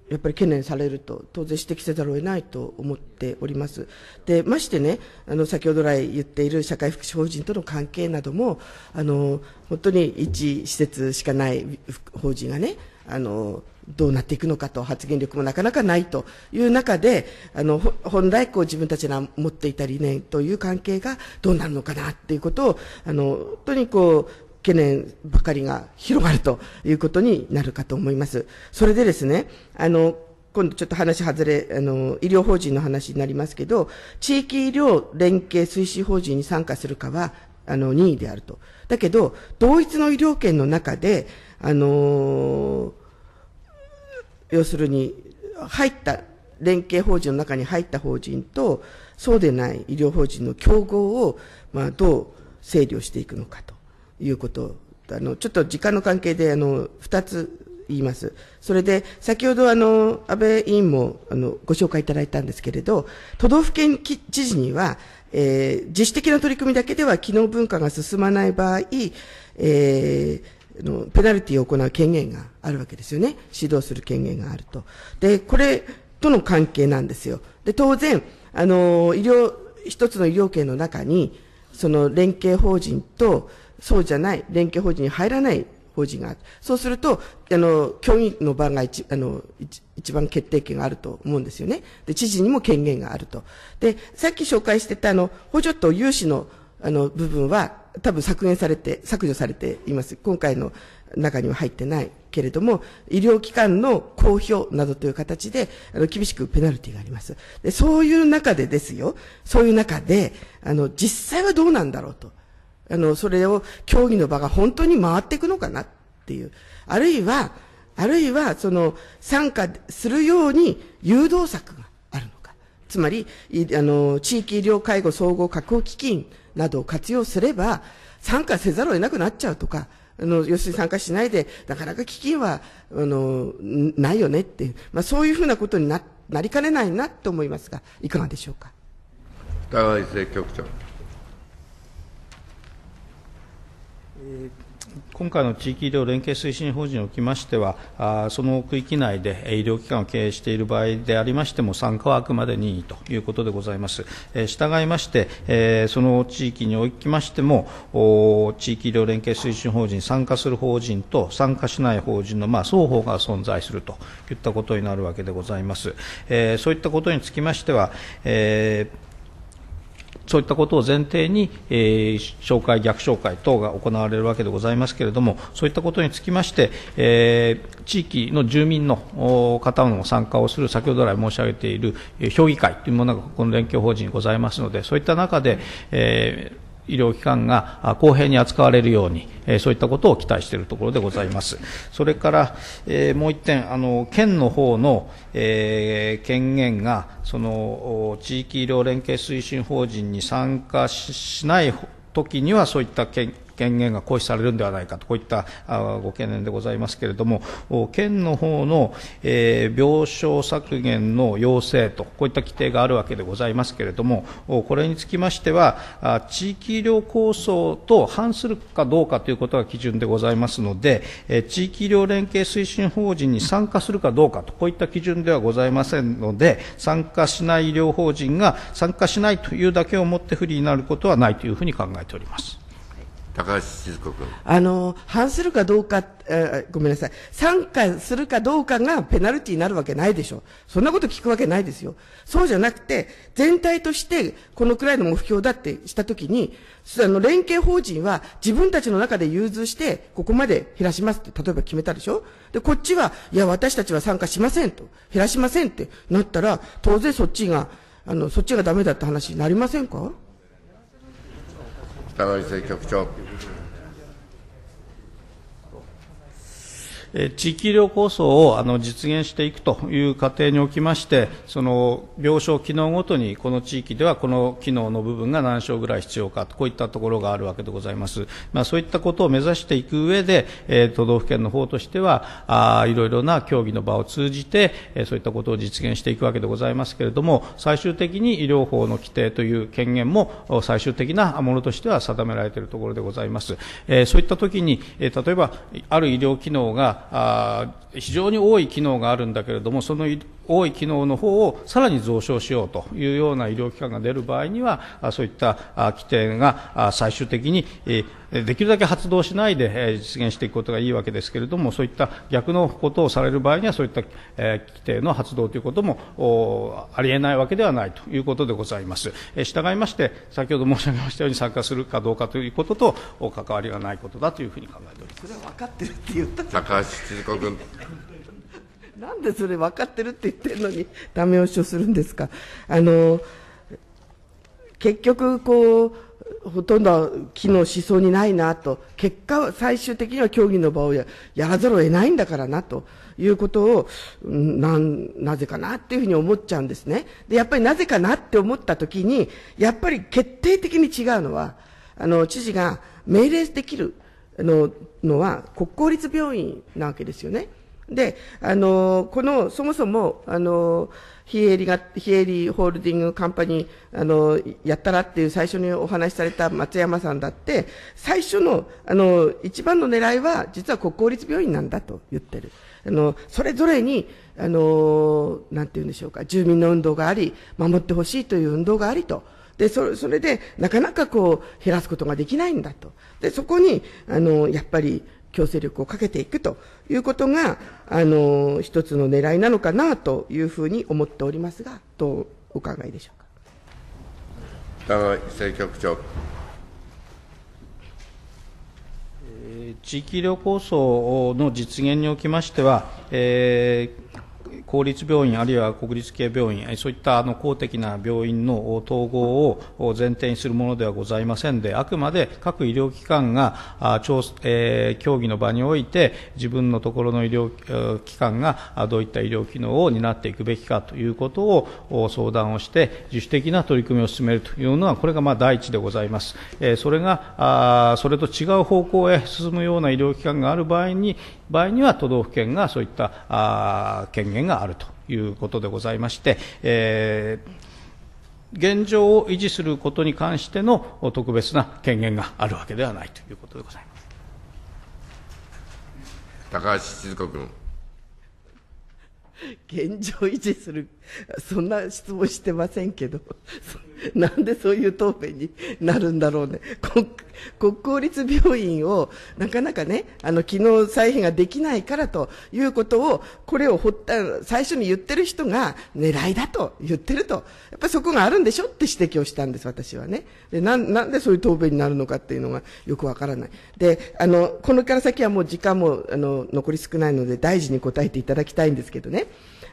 やっぱり懸念されると当然指摘せざるを得ないと思っておりますでましてねあの先ほど来言っている社会福祉法人との関係などもあの本当に1施設しかない法人がねあのどうなっていくのかと発言力もなかなかないという中であの本来こう自分たちが持っていた理念という関係がどうなるのかなっていうことをあの本当にこう懸念ばかりが広がるということになるかと思います。それでですね、あの、今度ちょっと話外れ、あの、医療法人の話になりますけど、地域医療連携推進法人に参加するかは、あの、任意であると。だけど、同一の医療圏の中で、あのー要するに入った連携法人の中に入った法人とそうでない医療法人の競合を、まあ、どう整理をしていくのかということあのちょっと時間の関係であの2つ言います。それで、先ほどあの、安倍委員もあの、ご紹介いただいたんですけれど、都道府県知事には、え自主的な取り組みだけでは機能分化が進まない場合、えのペナルティを行う権限があるわけですよね。指導する権限があると。で、これとの関係なんですよ。で、当然、あの、医療、一つの医療圏の中に、その連携法人と、そうじゃない、連携法人に入らない法人があそうすると、あの、協議の場が一、あの、一番決定権があると思うんですよね。で、知事にも権限があると。で、さっき紹介してたあの、補助と融資のあの、部分は多分削減されて、削除されています。今回の中には入ってないけれども、医療機関の公表などという形で、あの、厳しくペナルティがあります。で、そういう中でですよ、そういう中で、あの、実際はどうなんだろうと。あの、それを協議の場が本当に回っていくのかなっていう。あるいは、あるいは、その、参加するように誘導策があるのか。つまり、あの、地域医療介護総合確保基金などを活用すれば、参加せざるを得なくなっちゃうとか、あの、要するに参加しないで、なかなか基金は、あの、ないよねっていう、まあ、そういうふうなことにな、なりかねないなと思いますが、いかがでしょうか。高橋政局長。えー今回の地域医療連携推進法人におきましては、あその区域内で医療機関を経営している場合でありましても、参加はあくまで任意ということでございます。え従いまして、えその地域におきましても、地域医療連携推進法人、参加する法人と参加しない法人の、ま双方が存在するといったことになるわけでございます。えそういったことにつきましては、そういったことを前提に、えー、紹介、逆紹介等が行われるわけでございますけれども、そういったことにつきまして、えー、地域の住民の方の参加をする、先ほど来申し上げている評議会というものが、この連携法人にございますので、そういった中で、えー医療機関が公平に扱われるように、そういったことを期待しているところでございます。それから、えー、もう一点、あの、県の方の、えー、権限が、その、地域医療連携推進法人に参加ししない時には、そういった権権限が行使されるんではないかとこういったご懸念でございますけれども県の方の、え病床削減の要請とこういった規定があるわけでございますけれどもこれにつきましては地域医療構想と反するかどうかということが基準でございますので、え地域医療連携推進法人に参加するかどうかとこういった基準ではございませんので参加しない医療法人が参加しないというだけをもって不利になることはないというふうに考えております。高橋静子君あの反するかどうか、えー、ごめんなさい、参加するかどうかがペナルティーになるわけないでしょ、そんなこと聞くわけないですよ、そうじゃなくて、全体としてこのくらいの目標だってしたときに、あの連携法人は自分たちの中で融通して、ここまで減らしますって、例えば決めたでしょ、でこっちは、いや、私たちは参加しませんと、減らしませんってなったら、当然そっちが、あのそっちがダメだって話になりませんか fellows they 地域医療構想をあの実現していくという過程におきまして、その病床機能ごとに、この地域ではこの機能の部分が何床ぐらい必要かこういったところがあるわけでございます。まあ、そういったことを目指していく上で、えー、都道府県の方としては、あいろいろな協議の場を通じて、えー、そういったことを実現していくわけでございますけれども、最終的に医療法の規定という権限も最終的なものとしては定められているところでございます。えー、そういった時に、えー、例えば、ある医療機能が uh, 非常に多い機能があるんだけれども、その多い機能の方をさらに増床しようというような医療機関が出る場合には、そういった規定が最終的にできるだけ発動しないで実現していくことがいいわけですけれども、そういった逆のことをされる場合には、そういった規定の発動ということもありえないわけではないということでございます。従いまして、先ほど申し上げましたように参加するかどうかということと関わりがないことだというふうに考えております。それは分かってるって言った高橋千鶴子君。なんでそれ分かってるって言ってるのにダメ押しをするんですかあの結局こうほとんど機能しそうにないなと結果最終的には協議の場をやらざるを得ないんだからなということをななぜかなっていうふうに思っちゃうんですねでやっぱりなぜかなって思った時にやっぱり決定的に違うのはあの知事が命令できるののは国公立病院なわけですよね。で、あの、この、そもそも、あの、非営利が、非営利ホールディングカンパニー、あの、やったらっていう最初にお話しされた松山さんだって、最初の、あの、一番の狙いは、実は国公立病院なんだと言ってる。あの、それぞれに、あの、なんて言うんでしょうか、住民の運動があり、守ってほしいという運動がありと。で、そそれで、なかなかこう、減らすことができないんだと。で、そこに、あの、やっぱり、強制力をかけていくということが、あの、一つの狙いなのかなというふうに思っておりますが、どうお考えでしょうか。田政局長。地域医療構想の実現におきましては、えー公立病院あるいは国立系病院そういったあの公的な病院の統合を前提にするものではございませんであくまで各医療機関が調、えー、協議の場において自分のところの医療機関がどういった医療機能を担っていくべきかということを相談をして自主的な取り組みを進めるというのはこれがまあ第一でございます。えー、それがあそれと違う方向へ進むような医療機関がある場合に場合には都道府県がそういったあ権限があるということでございまして、えー、現状を維持することに関しての特別な権限があるわけではないということでございます。高橋静子君。現状維持するそんな質問してませんけど、なんでそういう答弁になるんだろうね。国公立病院を、なかなかね、あの、機能再編ができないからということを、これを最初に言ってる人が狙いだと言ってると。やっぱりそこがあるんでしょって指摘をしたんです、私はね。で、なん、なんでそういう答弁になるのかっていうのがよくわからない。で、あの、このから先はもう時間も、あの、残り少ないので大臣に答えていただきたいんですけどね。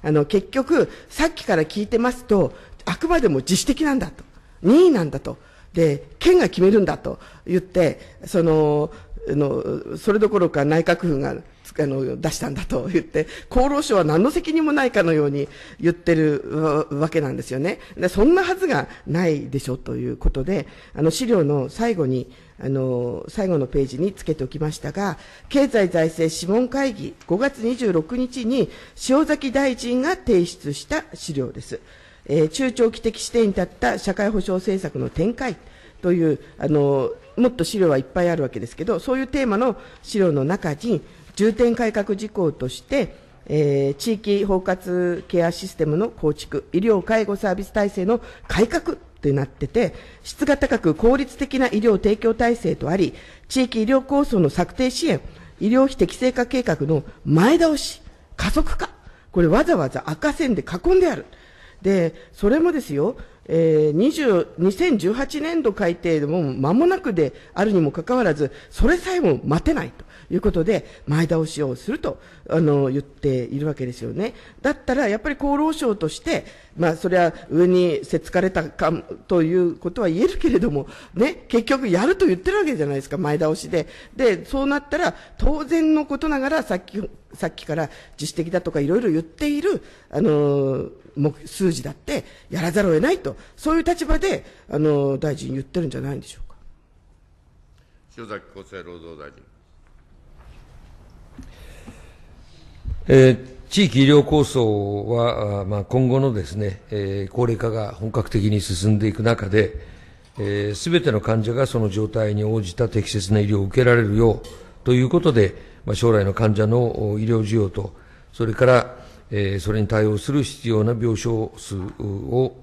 あの結局、さっきから聞いてますと、あくまでも自主的なんだと、任意なんだと、で県が決めるんだと言って、そのあのそれどころか内閣府があの出したんだと言って、厚労省は何の責任もないかのように言ってるわけなんですよね、でそんなはずがないでしょということで、あの資料の最後にあの最後のページにつけておきましたが経済財政諮問会議5月26日に塩崎大臣が提出した資料です、えー、中長期的視点に立った社会保障政策の展開というあのもっと資料はいっぱいあるわけですけどそういうテーマの資料の中に重点改革事項としてえー、地域包括ケアシステムの構築、医療・介護サービス体制の改革ってなってて、質が高く効率的な医療提供体制とあり、地域医療構想の策定支援、医療費適正化計画の前倒し、加速化、これわざわざ赤線で囲んである。で、それもですよ、えー、20 1 8年度改定でも間もなくであるにもかかわらず、それさえも待てないと。いうことで、前倒しをすると、あの、言っているわけですよね。だったら、やっぱり厚労省として、まあ、それは上にせつかれたか、ということは言えるけれども、ね、結局やると言ってるわけじゃないですか、前倒しで。で、そうなったら、当然のことながら、さっき、さっきから自主的だとかいろいろ言っている、あの数字だってやらざるを得ないと、そういう立場で、あの大臣言ってるんじゃないんでしょうか。塩崎厚生労働大臣。えー地域医療構想は、まあ、今後のですね、えー、高齢化が本格的に進んでいく中で、す、え、べ、ての患者がその状態に応じた適切な医療を受けられるようということで、まあ、将来の患者の医療需要と、それから、えー、それに対応する必要な病床数を、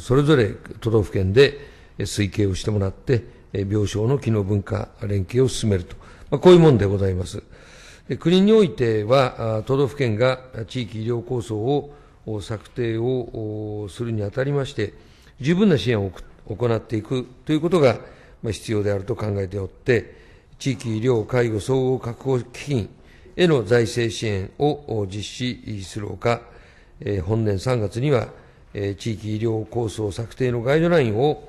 それぞれ都道府県で推計をしてもらって、病床の機能分化連携を進めると、まあ、こういうもんでございます。国においては、都道府県が地域医療構想を策定をするにあたりまして、十分な支援を行っていくということが必要であると考えておって、地域医療介護総合確保基金への財政支援を実施するほか、本年3月には、地域医療構想策定のガイドラインを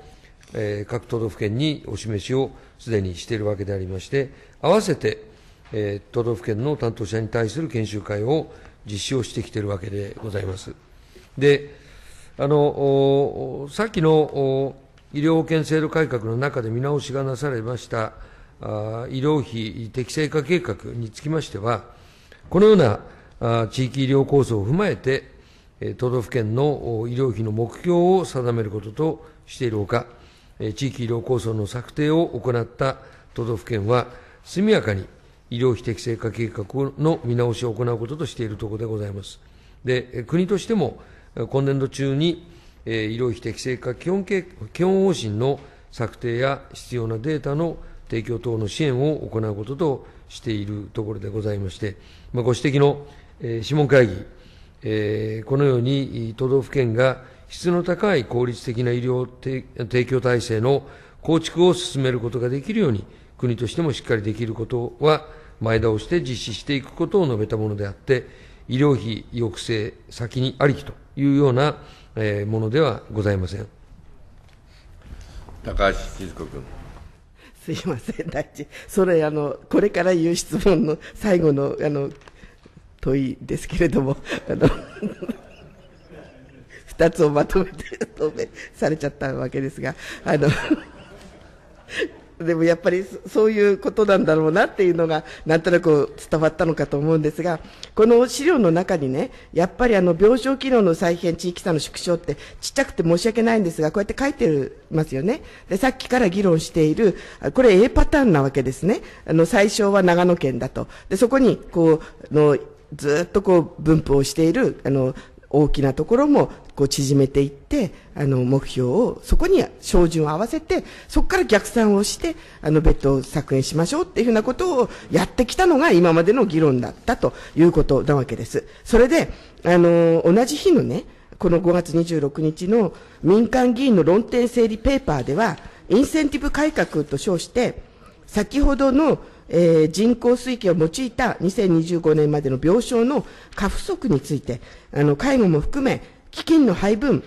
各都道府県にお示しをすでにしているわけでありまして、合わせてえ都道府県の担当者に対する研修会を実施をしてきているわけでございます。で、あの、さっきの医療保険制度改革の中で見直しがなされましたあ医療費適正化計画につきましては、このようなあ地域医療構想を踏まえて、都道府県の医療費の目標を定めることとしているほか、地域医療構想の策定を行った都道府県は、速やかに医療費適正化計画の見直しを行うこととしているところでございます。で国としても今年度中に、え医療費適正化基本基本方針の策定や必要なデータの提供等の支援を行うこととしているところでございまして、まご指摘の、え諮問会議、えこのように都道府県が質の高い効率的な医療提供体制の構築を進めることができるように、国としてもしっかりできることは、前倒して実施していくことを述べたものであって、医療費抑制先にありきというようなものではございません。高橋千鶴子君。すいません、大臣。それ、あの、これから言う質問の最後の、あの、問いですけれども、あの、二つをまとめて、答弁されちゃったわけですが、あの、でもやっぱりそういうことなんだろうなっていうのがなんとなく伝わったのかと思うんですがこの資料の中にねやっぱりあの病床機能の再編地域差の縮小ってちっちゃくて申し訳ないんですがこうやって書いてますよねでさっきから議論しているこれ A パターンなわけですねあの最初は長野県だとでそこにこうのずっとこう分布をしているあの大きなところもこう縮めていって、あの、目標を、そこに照準を合わせて、そこから逆算をして、あの、ベッドを削減しましょうっていうふうなことをやってきたのが今までの議論だったということなわけです。それで、あの、同じ日のね、この5月26日の民間議員の論点整理ペーパーでは、インセンティブ改革と称して、先ほどの、えー、人口推計を用いた2025年までの病床の過不足について、あの介護も含め、基金の配分、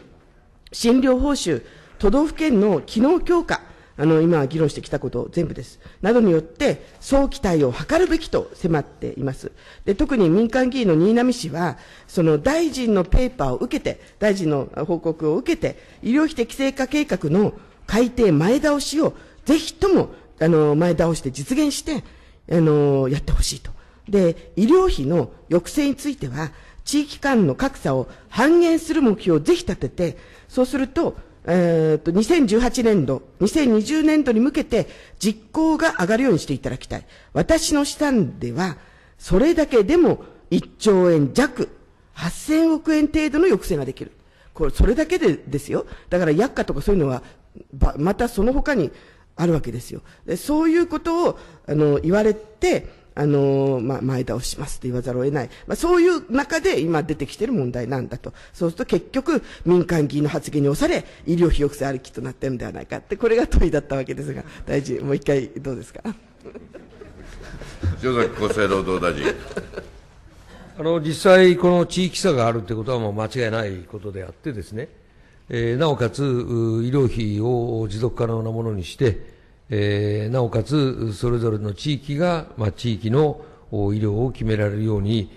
診療報酬、都道府県の機能強化、あの、今議論してきたこと全部です。などによって、早期対応を図るべきと迫っています。で、特に民間議員の新浪氏は、その大臣のペーパーを受けて、大臣の報告を受けて、医療費適正化計画の改定前倒しを、ぜひとも、あの、前倒して実現して、あの、やってほしいと。で、医療費の抑制については、地域間の格差を半減する目標をぜひ立てて、そうすると、えー、と、2018年度、2020年度に向けて実行が上がるようにしていただきたい。私の資産では、それだけでも1兆円弱、8000億円程度の抑制ができる。これ、それだけでですよ。だから薬価とかそういうのは、またその他にあるわけですよ。でそういうことを、あの、言われて、あのー、まあ、前倒しますって言わざるを得ない。まあ、そういう中で今出てきてる問題なんだと。そうすると結局、民間議員の発言に押され、医療費抑制ありきとなってるんではないかって、これが問いだったわけですが、大臣、もう一回どうですか。塩崎厚生労働大臣。あの実際、この地域差があるということはもう間違いないことであってですね、えー、なおかつ医療費を持続可能なものにして、えー、なおかつそれぞれの地域が、まあ、地域の医療を決められるように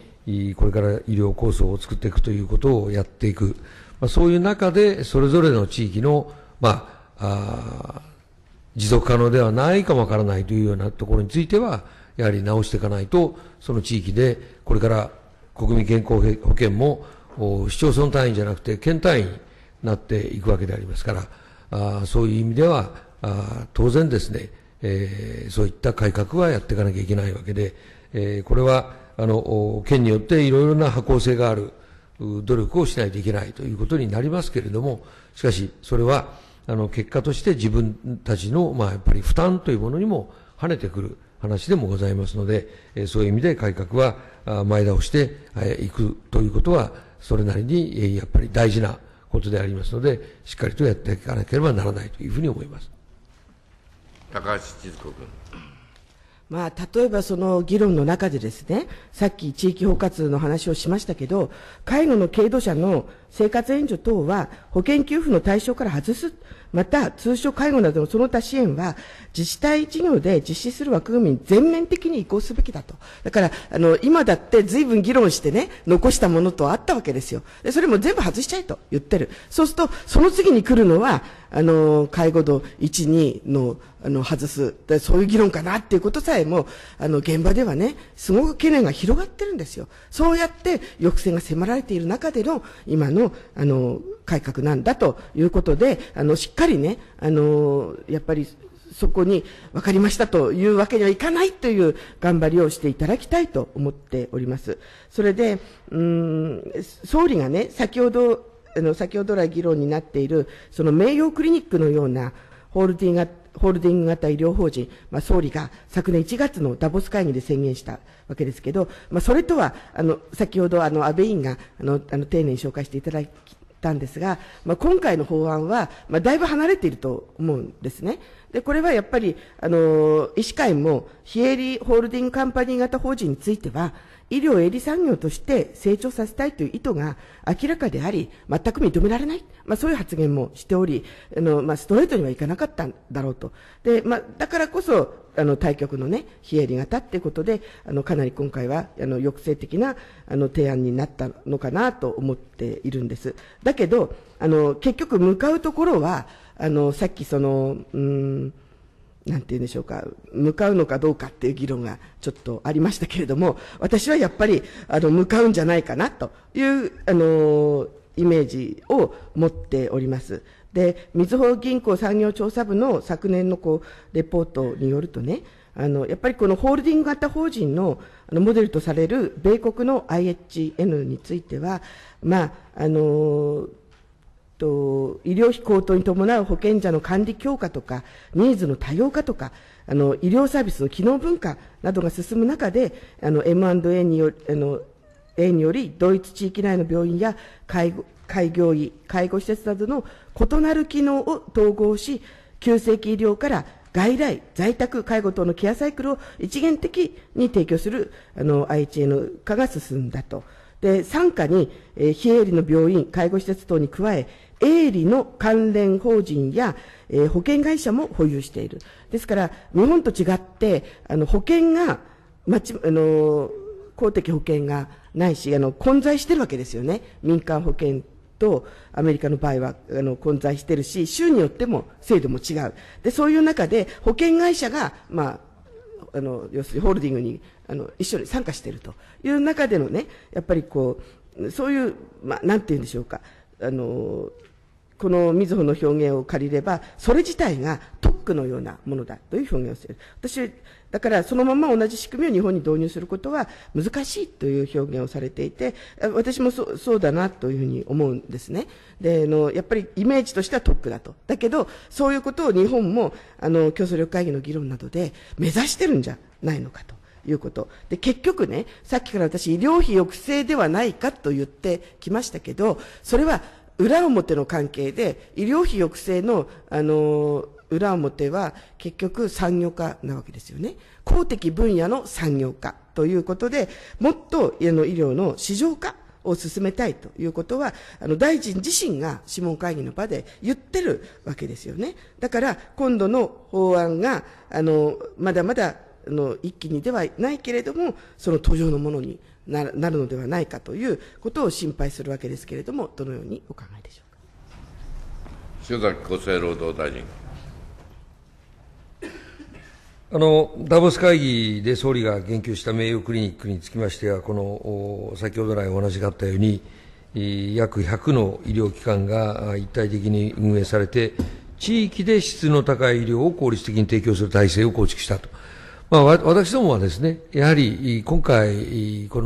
これから医療構想を作っていくということをやっていく、まあ、そういう中でそれぞれの地域の、まあ、あ持続可能ではないかもわからないというようなところについてはやはり直していかないとその地域でこれから国民健康保険も市町村単位じゃなくて県単位になっていくわけでありますからあそういう意味ではあ当然ですね、えー、そういった改革はやっていかなきゃいけないわけで、えー、これはあの県によっていろいろな方向性がある努力をしないといけないということになりますけれども、しかし、それはあの結果として自分たちの、まあ、やっぱり負担というものにも跳ねてくる話でもございますので、えー、そういう意味で改革は前倒していくということは、それなりにやっぱり大事なことでありますので、しっかりとやっていかなければならないというふうに思います。高橋千鶴子君。まあ、例えばその議論の中でですね、さっき地域包括の話をしましたけど、介護の軽度者の生活援助等は保険給付の対象から外す、また通所介護などのその他支援は自治体事業で実施する枠組みに全面的に移行すべきだと。だから、あの、今だって随分議論してね、残したものとあったわけですよ。で、それも全部外しちゃえと言ってる。そうすると、その次に来るのは、あの、介護度1、2の、あの、外す。そういう議論かなっていうことさえも、あの、現場ではね、すごく懸念が広がってるんですよ。そうやって抑制が迫られている中での、今のの、あの、改革なんだということで、あの、しっかりね、あの、やっぱり、そこに分かりましたというわけにはいかないという頑張りをしていただきたいと思っております。それで、うん、総理がね、先ほど、あの、先ほど来議論になっている、その名誉クリニックのようなホールディングホールディング型医療法人、まあ、総理が昨年1月のダボス会議で宣言したわけですけど、まあ、それとは、あの、先ほど、あの、安倍委員が、あの、あの丁寧に紹介していただきたんですが、まあ、今回の法案は、まあ、だいぶ離れていると思うんですね。で、これはやっぱり、あの、医師会も、非営利ホールディングカンパニー型法人については、医療営利産業として成長させたいという意図が明らかであり、全く認められない。まあ、そういう発言もしており、あの、まあ、ストレートにはいかなかったんだろうと。で、まあ、だからこそ、あの、対局のね、非営利型っていうことで、あの、かなり今回は、あの、抑制的な、あの、提案になったのかなと思っているんです。だけど、あの、結局向かうところは、あの、さっきその、うん、なんて言うんでしょうか、向かうのかどうかっていう議論がちょっとありましたけれども、私はやっぱり、あの、向かうんじゃないかなという、あの、イメージを持っております。で、みずほ銀行産業調査部の昨年のこう、レポートによるとね、あの、やっぱりこのホールディング型法人のあのモデルとされる米国の IHN については、まあ、あのーと、医療費高騰に伴う保険者の管理強化とか、ニーズの多様化とか、あの、医療サービスの機能文化などが進む中で、あの、M&A により、あの、により、同一地域内の病院や介護、開業医、介護施設などの異なる機能を統合し、急性期医療から外来、在宅、介護等のケアサイクルを一元的に提供する、あの、IHN 化が進んだと。で、傘下に、えー、非営利の病院、介護施設等に加え、営利の関連法人や、えー、保険会社も保有している。ですから、日本と違って、あの、保険が、まち、あの、公的保険がないし、あの、混在してるわけですよね。民間保険とアメリカの場合はあの混在してるし、州によっても制度も違う。で、そういう中で保険会社が、まあ、あの、要するにホールディングに、あの、一緒に参加しているという中でのね、やっぱりこう、そういう、まあ、なんて言うんでしょうか、あの、このみずほの表現を借りれば、それ自体が特区のようなものだという表現をする。私、だからそのまま同じ仕組みを日本に導入することは難しいという表現をされていて、私もそうそうだなというふうに思うんですね。で、あの、やっぱりイメージとしては特区だと。だけど、そういうことを日本も、あの、競争力会議の議論などで目指してるんじゃないのかと。いうこと。で、結局ね、さっきから私、医療費抑制ではないかと言ってきましたけど、それは裏表の関係で、医療費抑制の、あのー、裏表は結局産業化なわけですよね。公的分野の産業化ということで、もっとの医療の市場化を進めたいということは、あの大臣自身が諮問会議の場で言ってるわけですよね。だから今度の法案が、あの、まだまだの一気にではないけれどもその途上のものになるのではないかということを心配するわけですけれどもどのようにお考えでしょうか塩崎厚生労働大臣あのダボス会議で総理が言及した名誉クリニックにつきましてはこの先ほど来お話があったように約100の医療機関が一体的に運営されて地域で質の高い医療を効率的に提供する体制を構築したと。まあ、私どもはですね、やはり今回、こ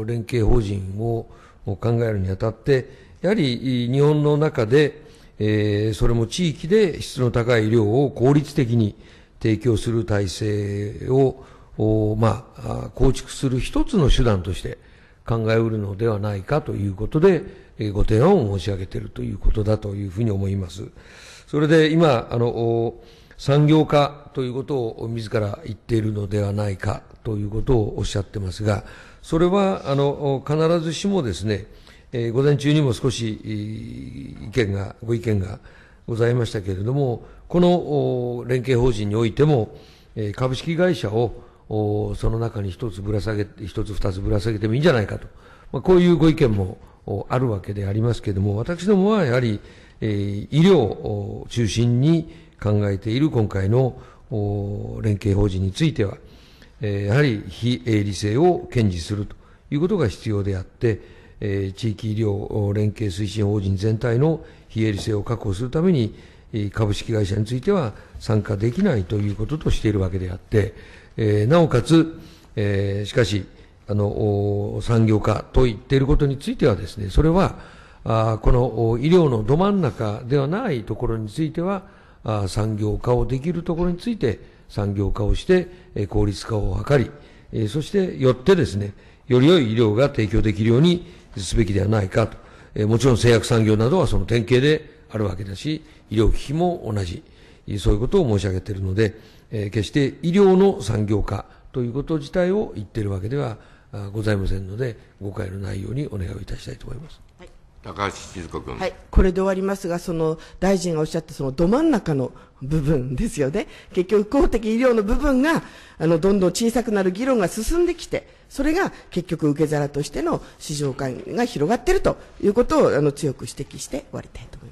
の連携法人を考えるにあたって、やはり日本の中で、えそれも地域で質の高い医療を効率的に提供する体制を、まあ、構築する一つの手段として考えうるのではないかということで、ご提案を申し上げているということだというふうに思います。それで今、あの、産業化ということを自ら言っているのではないかということをおっしゃってますが、それはあの必ずしもですね、えー、午前中にも少し意見が、ご意見がございましたけれども、この連携法人においても、え株式会社をその中に一つぶら下げ、一つ二つぶら下げてもいいんじゃないかと、まあ、こういうご意見もあるわけでありますけれども、私どもはやはり、医療を中心に、考えている今回の連携法人については、やはり非営利性を堅持するということが必要であって、地域医療連携推進法人全体の非営利性を確保するために、株式会社については参加できないということとしているわけであって、なおかつ、しかし、あの産業化と言っていることについてはですね、それは、あこの医療のど真ん中ではないところについては、産業化をできるところについて産業化をして効率化を図り、そしてよってですね、より良い医療が提供できるようにすべきではないかと。もちろん製薬産業などはその典型であるわけだし、医療機器も同じ。そういうことを申し上げているので、決して医療の産業化ということ自体を言っているわけではございませんので、誤解のないようにお願いをいたしたいと思います。高橋鶴子君、はい、これで終わりますが、その大臣がおっしゃったそのど真ん中の部分ですよね、結局、公的医療の部分があのどんどん小さくなる議論が進んできて、それが結局、受け皿としての市場感が広がっているということをあの強く指摘して終わりたいと思います。